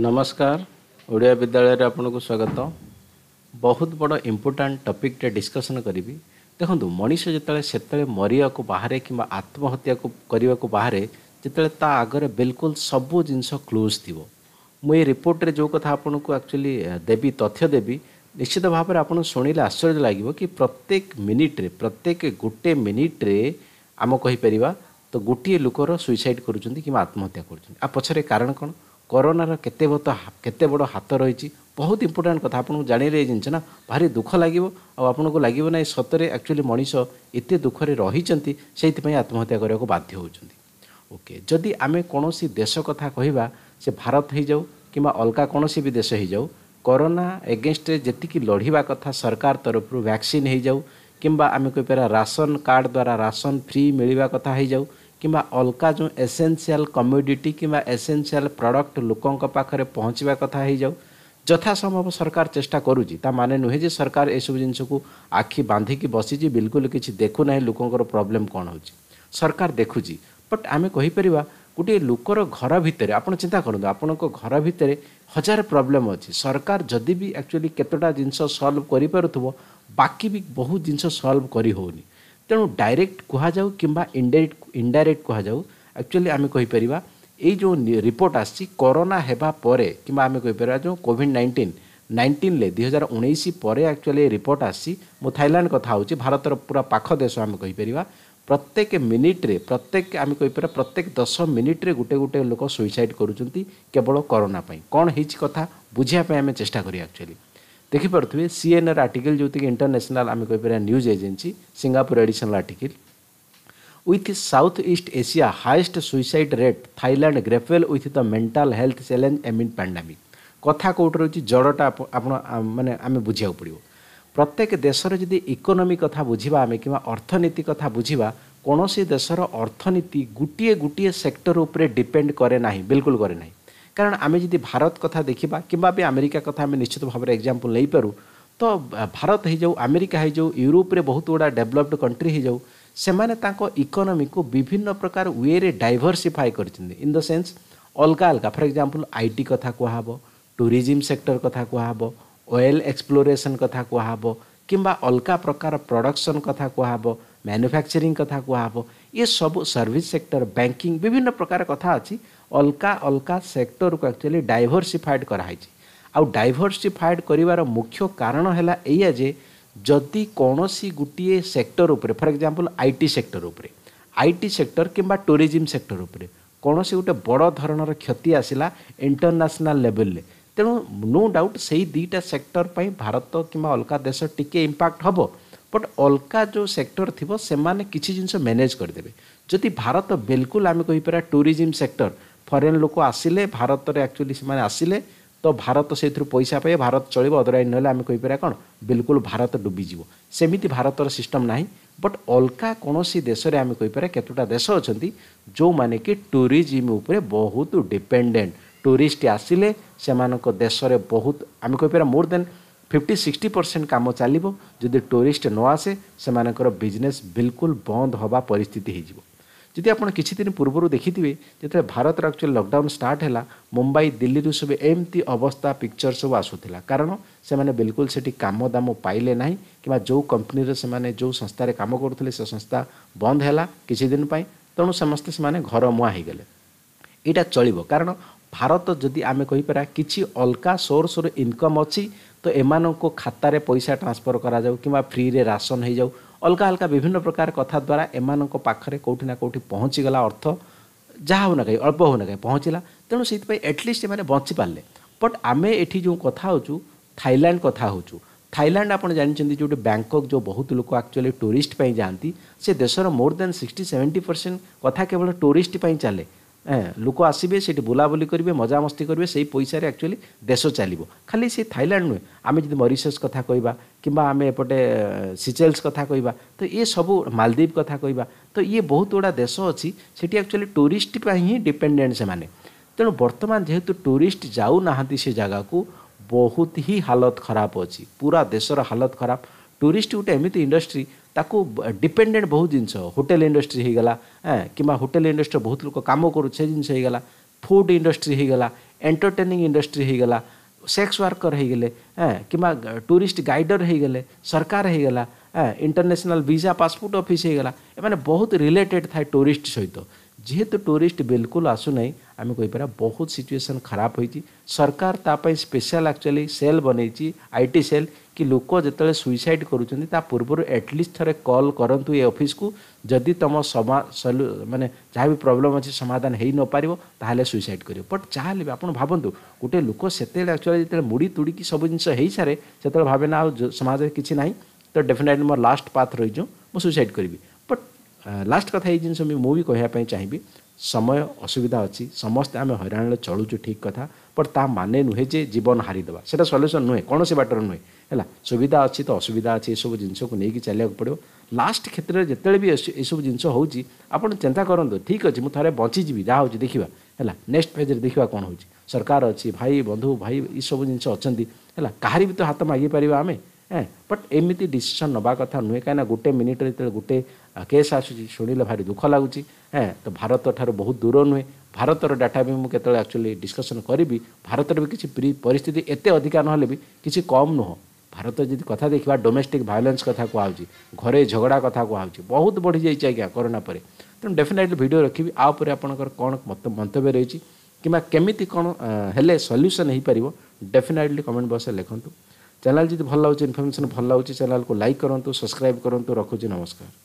ନମସ୍କାର ଓଡ଼ିଆ ବିଦ୍ୟାଳୟରେ ଆପଣଙ୍କୁ ସ୍ୱାଗତ ବହୁତ ବଡ଼ ଇମ୍ପୋର୍ଟାଣ୍ଟ ଟପିକ୍ଟେ ଡିସ୍କସନ୍ କରିବି ଦେଖନ୍ତୁ ମଣିଷ ଯେତେବେଳେ ସେତେବେଳେ ମରିବାକୁ ବାହାରେ କିମ୍ବା ଆତ୍ମହତ୍ୟାକୁ କରିବାକୁ ବାହାରେ ଯେତେବେଳେ ତା ଆଗରେ ବିଲକୁଲ ସବୁ ଜିନିଷ କ୍ଲୋଜ୍ ଥିବ ମୁଁ ଏ ରିପୋର୍ଟରେ ଯେଉଁ କଥା ଆପଣଙ୍କୁ ଆକ୍ଚୁଆଲି ଦେବି ତଥ୍ୟ ଦେବି ନିଶ୍ଚିତ ଭାବରେ ଆପଣ ଶୁଣିଲେ ଆଶ୍ଚର୍ଯ୍ୟ ଲାଗିବ କି ପ୍ରତ୍ୟେକ ମିନିଟ୍ରେ ପ୍ରତ୍ୟେକ ଗୋଟେ ମିନିଟ୍ରେ ଆମ କହିପାରିବା ତ ଗୋଟିଏ ଲୋକର ସୁଇସାଇଡ଼୍ କରୁଛନ୍ତି କିମ୍ବା ଆତ୍ମହତ୍ୟା କରୁଛନ୍ତି ଆ ପଛରେ କାରଣ କ'ଣ କରୋନାର କେତେ ବହୁତ କେତେ ବଡ଼ ହାତ ରହିଛି ବହୁତ ଇମ୍ପୋର୍ଟାଣ୍ଟ କଥା ଆପଣଙ୍କୁ ଜାଣିଲେ ଏ ଜିନିଷ ନା ଭାରି ଦୁଃଖ ଲାଗିବ ଆଉ ଆପଣଙ୍କୁ ଲାଗିବ ନାହିଁ ସତରେ ଆକ୍ଚୁଆଲି ମଣିଷ ଏତେ ଦୁଃଖରେ ରହିଛନ୍ତି ସେଇଥିପାଇଁ ଆତ୍ମହତ୍ୟା କରିବାକୁ ବାଧ୍ୟ ହେଉଛନ୍ତି ଓକେ ଯଦି ଆମେ କୌଣସି ଦେଶ କଥା କହିବା ସେ ଭାରତ ହୋଇଯାଉ କିମ୍ବା ଅଲଗା କୌଣସି ବି ଦେଶ ହୋଇଯାଉ କରୋନା ଏଗେନଷ୍ଟରେ ଯେତିକି ଲଢ଼ିବା କଥା ସରକାର ତରଫରୁ ଭ୍ୟାକ୍ସିନ୍ ହୋଇଯାଉ କିମ୍ବା ଆମେ କହିପାରିବା ରାସନ କାର୍ଡ଼ ଦ୍ୱାରା ରାସନ ଫ୍ରି ମିଳିବା କଥା ହୋଇଯାଉ কিংবা ଅଲଗା ଯେଉଁ ଏସେନ୍ସିଆଲ୍ କମ୍ୟୁଡିଟି କିମ୍ବା ଏସେନ୍ସିଆଲ୍ ପ୍ରଡ଼କ୍ଟ ଲୋକଙ୍କ ପାଖରେ ପହଞ୍ଚିବା କଥା ହେଇଯାଉ ଯଥାସମ୍ଭବ ସରକାର ଚେଷ୍ଟା କରୁଛି ତା ମାନେ ନୁହେଁ ଯେ ସରକାର ଏସବୁ ଜିନିଷକୁ ଆଖି ବାନ୍ଧିକି ବସିଛି ବିଲକୁଲ କିଛି ଦେଖୁନାହିଁ ଲୋକଙ୍କର ପ୍ରୋବ୍ଲେମ୍ କ'ଣ ହେଉଛି ସରକାର ଦେଖୁଛି ବଟ୍ ଆମେ କହିପାରିବା ଗୋଟିଏ ଲୋକର ଘର ଭିତରେ ଆପଣ ଚିନ୍ତା କରନ୍ତୁ ଆପଣଙ୍କ ଘର ଭିତରେ ହଜାର ପ୍ରୋବ୍ଲେମ୍ ଅଛି ସରକାର ଯଦି ବି ଆକ୍ଚୁଆଲି କେତେଟା ଜିନିଷ ସଲ୍ଭ କରିପାରୁଥିବ ବାକି ବି ବହୁତ ଜିନିଷ ସଲ୍ଭ କରି ହେଉନି ତେଣୁ ଡାଇରେକ୍ଟ କୁହାଯାଉ କିମ୍ବା ଇଣ୍ଡାଇରେକ୍ଟ ଇଣ୍ଡାଇରେକ୍ଟ କୁହାଯାଉ ଆକ୍ଚୁଆଲି ଆମେ କହିପାରିବା ଏଇ ଯେଉଁ ରିପୋର୍ଟ ଆସିଛି କରୋନା ହେବା ପରେ କିମ୍ବା ଆମେ କହିପାରିବା ଯେଉଁ କୋଭିଡ଼ ନାଇଣ୍ଟିନ୍ ନାଇଣ୍ଟିନ୍ରେ ଦୁଇ ହଜାର ଉଣେଇଶ ପରେ ଆକ୍ଚୁଆଲି ରିପୋର୍ଟ ଆସିଛି ମୁଁ ଥାଇଲାଣ୍ଡ କଥା ହେଉଛି ଭାରତର ପୁରା ପାଖ ଦେଶ ଆମେ କହିପାରିବା ପ୍ରତ୍ୟେକ ମିନିଟ୍ରେ ପ୍ରତ୍ୟେକ ଆମେ କହିପାରିବା ପ୍ରତ୍ୟେକ ଦଶ ମିନିଟ୍ରେ ଗୋଟେ ଗୋଟେ ଲୋକ ସୁଇସାଇଡ଼୍ କରୁଛନ୍ତି କେବଳ କରୋନା ପାଇଁ କ'ଣ ହେଇଛି କଥା ବୁଝିବା ପାଇଁ ଆମେ ଚେଷ୍ଟା କରିବା ଆକ୍ଚୁଆଲି ଦେଖିପାରୁଥିବେ ସିଏନ୍ର ଆର୍ଟିକଲ୍ ଯେଉଁଥିକି ଇଣ୍ଟରନ୍ୟାସନାଲ୍ ଆମେ କହିପାରିବା news agency Singapore additional article with South East Asia highest suicide rate Thailand grapple with the mental health challenge amid pandemic କଥା କେଉଁଠି ରହୁଛି ଜଡ଼ଟା ଆପଣ ମାନେ ଆମେ ବୁଝିବାକୁ ପଡ଼ିବ ପ୍ରତ୍ୟେକ ଦେଶର ଯଦି ଇକୋନୋମି କଥା ବୁଝିବା ଆମେ କିମ୍ବା ଅର୍ଥନୀତି କଥା ବୁଝିବା କୌଣସି ଦେଶର ଅର୍ଥନୀତି ଗୋଟିଏ ଗୋଟିଏ ସେକ୍ଟର ଉପରେ ଡିପେଣ୍ଡ କରେ ନାହିଁ ବିଲକୁଲ କରେ ନାହିଁ କାରଣ ଆମେ ଯଦି ଭାରତ କଥା ଦେଖିବା କିମ୍ବା ବି ଆମେରିକା କଥା ଆମେ ନିଶ୍ଚିତ ଭାବରେ ଏକ୍ଜାମ୍ପଲ୍ ନେଇପାରୁ ତ ଭାରତ ହେଇଯାଉ ଆମେରିକା ହେଇଯାଉ ୟୁରୋପରେ ବହୁତ ଗୁଡ଼ା ଡେଭଲପ୍ଡ କଣ୍ଟ୍ରି ହେଇଯାଉ ସେମାନେ ତାଙ୍କ ଇକୋନୋମିକୁ ବିଭିନ୍ନ ପ୍ରକାର ୱେରେ ଡାଇଭର୍ସିଫାଏ କରିଛନ୍ତି ଇନ୍ ଦ ସେନ୍ସ ଅଲଗା ଅଲଗା ଫର୍ ଏକ୍ଜାମ୍ପଲ୍ ଆଇ ଟି କଥା କୁହାହେବ ଟୁରିଜିମ୍ ସେକ୍ଟର କଥା କୁହାହେବ ଅଏଲ୍ ଏକ୍ସପ୍ଲୋରେସନ୍ କଥା କୁହାହେବ କିମ୍ବା ଅଲଗା ପ୍ରକାର ପ୍ରଡକ୍ସନ୍ କଥା କୁହାହେବ ମ୍ୟାନୁଫ୍ୟାକ୍ଚରିଂ କଥା କୁହାହେବ ये सब सर्विस सेक्टर बैंकिंग विभिन्न प्रकार कथा अच्छी ଅଲଗା अलका सेक्टर को एक्चुअली डाइभरसीफाएड कराई आउ डाइभरसीफाएड कर मुख्य कारण है या जे जदि कौन गोटे सेक्टर उपर फर एक्जामपल आईटी सेक्टर उपर आईटी ସେକ୍ଟର କିମ୍ବା ଟୁରିଜିମ୍ ସେକ୍ଟର ଉପରେ କୌଣସି ଗୋଟେ ବଡ଼ ଧରଣର କ୍ଷତି ଆସିଲା ଇଣ୍ଟରନ୍ୟାସନାଲ୍ ଲେଭେଲରେ ତେଣୁ ନୋ ଡାଉଟ୍ ସେଇ ଦୁଇଟା ସେକ୍ଟର ପାଇଁ ଭାରତ କିମ୍ବା ଅଲଗା ଦେଶ ଟିକିଏ ଇମ୍ପାକ୍ଟ ହେବ ବଟ୍ ଅଲଗା ଯେଉଁ ସେକ୍ଟର ଥିବ ସେମାନେ କିଛି ଜିନିଷ ମ୍ୟାନେଜ୍ କରିଦେବେ ଯଦି ଭାରତ ବିଲକୁଲ ଆମେ କହିପାରିବା ଟୁରିଜିମ୍ ସେକ୍ଟର ଫରେନ୍ ଲୋକ ଆସିଲେ ଭାରତରେ ଆକ୍ଚୁଆଲି ସେମାନେ ଆସିଲେ ତ ଭାରତ ସେଇଥିରୁ ପଇସା ପାଇବେ ଭାରତ ଚଳିବ ଅଦରୱାଇଜ୍ ନହେଲେ ଆମେ କହିପାରିବା କ'ଣ ବିଲକୁଲ ଭାରତ ଡୁବିଯିବ ସେମିତି ଭାରତର ସିଷ୍ଟମ୍ ନାହିଁ ବଟ୍ ଅଲଗା କୌଣସି ଦେଶରେ ଆମେ କହିପାରିବା କେତୋଟା ଦେଶ ଅଛନ୍ତି ଯେଉଁମାନେ କି ଟୁରିଜିମ୍ ଉପରେ ବହୁତ ଡିପେଣ୍ଡେଣ୍ଟ ଟୁରିଷ୍ଟ ଆସିଲେ ସେମାନଙ୍କ ଦେଶରେ ବହୁତ ଆମେ କହିପାରିବା more than fifty sixty percent କାମ ଚାଲିବ ଯଦି ଟୁରିଷ୍ଟ ନ ଆସେ ସେମାନଙ୍କର ବିଜନେସ୍ ବିଲକୁଲ ବନ୍ଦ ହେବା ପରିସ୍ଥିତି ହେଇଯିବ ଯଦି ଆପଣ କିଛି ଦିନ ପୂର୍ବରୁ ଦେଖିଥିବେ ଯେତେବେଳେ ଭାରତର ଆକ୍ଚୁଆଲି ଲକଡାଉନ୍ ଷ୍ଟାର୍ଟ ହେଲା ମୁମ୍ବାଇ ଦିଲ୍ଲୀରୁ ସବୁ ଏମିତି ଅବସ୍ଥା ପିକ୍ଚର ସବୁ ଆସୁଥିଲା କାରଣ ସେମାନେ ବିଲକୁଲ ସେଠି କାମ ଦାମ ପାଇଲେ ନାହିଁ କିମ୍ବା ଯେଉଁ କମ୍ପାନୀରେ ସେମାନେ ଯେଉଁ ସଂସ୍ଥାରେ କାମ କରୁଥିଲେ ସେ ସଂସ୍ଥା ବନ୍ଦ ହେଲା କିଛି ଦିନ ପାଇଁ ତେଣୁ ସମସ୍ତେ ସେମାନେ ଘର ମୁହାଁ ହୋଇଗଲେ ଏଇଟା ଚଳିବ କାରଣ ଭାରତ ଯଦି ଆମେ କହିପାରିବା କିଛି ଅଲଗା ସୋର୍ସରୁ ଇନକମ୍ ଅଛି তো ଏମାନଙ୍କୁ ଖାତାରେ ପଇସା ଟ୍ରାନ୍ସଫର୍ କରାଯାଉ କିମ୍ବା ଫ୍ରିରେ ରାସନ ହେଇଯାଉ ଅଲଗା ଅଲଗା ବିଭିନ୍ନ ପ୍ରକାର କଥା ଦ୍ୱାରା ଏମାନଙ୍କ ପାଖରେ କେଉଁଠି ନା କେଉଁଠି ପହଞ୍ଚିଗଲା ଅର୍ଥ ଯାହା ହେଉନା କାହିଁ ଅଳ୍ପ ହେଉନା କାହିଁ ପହଞ୍ଚିଲା ତେଣୁ ସେଇଥିପାଇଁ ଆଟଲିଷ୍ଟ ଏମାନେ ବଞ୍ଚିପାରିଲେ ବଟ୍ ଆମେ ଏଠି ଯେଉଁ କଥା ହେଉଛୁ ଥାଇଲାଣ୍ଡ କଥା ହେଉଛୁ ଥାଇଲାଣ୍ଡ ଆପଣ ଜାଣିଛନ୍ତି ଯେଉଁଠି ବ୍ୟାଙ୍କକ୍ ଯେଉଁ ବହୁତ ଲୋକ ଆକ୍ଚୁଆଲି ଟୁରିଷ୍ଟ ପାଇଁ ଯାଆନ୍ତି ସେ ଦେଶର more than sixty seventy percent କଥା କେବଳ ଟୁରିଷ୍ଟ ପାଇଁ ଚାଲେ ଲୋକ ଆସିବେ সেটি ବୁଲାବୁଲି କରିବେ ମଜାମସ୍ତି କରିବେ ସେଇ ପଇସାରେ ଆକ୍ଚୁଆଲି ଦେଶ ଚାଲିବ ଖାଲି ସେ ଥାଇଲାଣ୍ଡ ନୁହେଁ ଆମେ ଯଦି ମରିସସ୍ କଥା କହିବା କିମ୍ବା ଆମେ ଏପଟେ ସିଚେଲ୍ସ କଥା କହିବା ତ ଇଏ ସବୁ ମାଲଦୀପ କଥା କହିବା ତ ଇଏ ବହୁତ ଗୁଡ଼ା ଦେଶ ଅଛି ସେଠି ଆକ୍ଚୁଆଲି ଟୁରିଷ୍ଟ ପାଇଁ ହିଁ ଡିପେଣ୍ଡେଣ୍ଟ ସେମାନେ ତେଣୁ ବର୍ତ୍ତମାନ ଯେହେତୁ ଟୁରିଷ୍ଟ ଯାଉନାହାନ୍ତି ସେ ଜାଗାକୁ ବହୁତ ହିଁ ହାଲତ ଖରାପ ଅଛି ପୁରା ଦେଶର ହାଲତ ଖରାପ टूरीस्ट गोटे एमती इंडस्ट्री ताको डिपेंडेंट बहुत जिनस होटेल इंडस्ट्री होगा कि होटेल इंडस्ट्री बहुत लोग कम कर जिनसला फुड इंडस्ट्री होगा एंटरटेनिंग इंडस्ट्री होगा सेक्स वर्कर गले कि टूरीस्ट गाइडर होगले सरकार होगा इंटरनेशनल विजा पासपोर्ट ऑफिस होगा एम बहुत रिलेटेड थाए टूरीस्ट सहित जेहेतु टूरीस्ट बिल्कुल आसुना आम कही पार बहुत सिचुएशन खराब होती सरकार तापाई स्पेशल एक्चुअली सेल बनई आई टी सेल କି ଲୋକ ଯେତେବେଳେ ସୁଇସାଇଡ଼୍ କରୁଛନ୍ତି ତା ପୂର୍ବରୁ ଆଟଲିଷ୍ଟ ଥରେ କଲ୍ କରନ୍ତୁ ଏ ଅଫିସକୁ ଯଦି ତୁମ ସମା ସଲ୍ୟୁ ମାନେ ଯାହା ବି ପ୍ରୋବ୍ଲେମ୍ ଅଛି ସମାଧାନ ହୋଇନପାରିବ ତାହେଲେ ସୁଇସାଇଡ଼୍ କରିବ ବଟ୍ ଯାହା ହେଲେ ବି ଆପଣ ଭାବନ୍ତୁ ଗୋଟେ ଲୋକ ସେତେବେଳେ ଆକ୍ଚୁଆଲି ଯେତେବେଳେ ମୁଡ଼ି ତୁଡ଼ିକି ସବୁ ଜିନିଷ ହୋଇସାରେ ସେତେବେଳେ ଭାବେ ନା ଆଉ ସମାଜରେ କିଛି ନାହିଁ ତ ଡେଫିନେଟଲି ମୋର ଲାଷ୍ଟ ପାଥ୍ ରହିଛୁ ମୁଁ ସୁଇସାଇଡ଼୍ କରିବି ବଟ୍ ଲାଷ୍ଟ କଥା ଏଇ ଜିନିଷ ମୁଁ ବି କହିବା ପାଇଁ ଚାହିଁବି समय असुविधा अझै समस्तै आम हैरा चलुछु ठीक कथा बट मान नुहे जीवन हारिदेवटा सल्युसन नुहेँ कसै बाटर नुहेँ होला सुविधा अझै त असुविधा अहिले एसबु जिसको नै चाहिँ पर्यो लास्ट क्षेत्र जति एसबु जिनिस हौँ आउ चिन्ता ठिक अहिले म थोरै बचिजी जहाँ हेर्छ होला नेक्सट पेज हौँछ सरकार अझै भाइ बन्धु भाइ यो सबै जिन्स अनि होला कहाँ हात मगिपारमे ए बट एमि डिसन नहुँदै कहाँ गोटे मिनिट्रोहे गए କେସ୍ ଆସୁଛି ଶୁଣିଲେ ଭାରି ଦୁଃଖ ଲାଗୁଛି ହଁ ତ ଭାରତଠାରୁ ବହୁତ ଦୂର ନୁହେଁ ଭାରତର ଡାଟା ବି ମୁଁ କେତେବେଳେ ଆକ୍ଚୁଆଲି ଡିସ୍କସନ୍ କରିବି ଭାରତର ବି କିଛି ପରିସ୍ଥିତି ଏତେ ଅଧିକା ନହେଲେ ବି କିଛି କମ୍ ନୁହଁ ଭାରତ ଯଦି କଥା ଦେଖିବା ଡୋମେଷ୍ଟିକ୍ ଭାୟୋଲେନ୍ସ କଥା କୁହାହେଉଛି ଘରେ ଝଗଡ଼ା କଥା କୁହାହେଉଛି ବହୁତ ବଢ଼ିଯାଇଛି ଆଜ୍ଞା କରୋନା ପରେ ତେଣୁ ଡେଫିନେଟଲି ଭିଡ଼ିଓ ରଖିବି ଆ ଉପରେ ଆପଣଙ୍କର କ'ଣ ମନ୍ତବ୍ୟ ରହିଛି କିମ୍ବା କେମିତି କ'ଣ ହେଲେ ସଲ୍ୟୁସନ୍ ହୋଇପାରିବ ଡେଫିନେଟଲି କମେଣ୍ଟ ବକ୍ସରେ ଲେଖନ୍ତୁ ଚ୍ୟାନେଲ୍ ଯଦି ଭଲ ଲାଗୁଛି ଇନଫର୍ମେସନ୍ ଭଲ ଲାଗୁଛି ଚ୍ୟାନେଲ୍କୁ ଲାଇକ୍ କରନ୍ତୁ ସବସ୍କ୍ରାଇବ୍ କରନ୍ତୁ ରଖୁଛି ନମସ୍କାର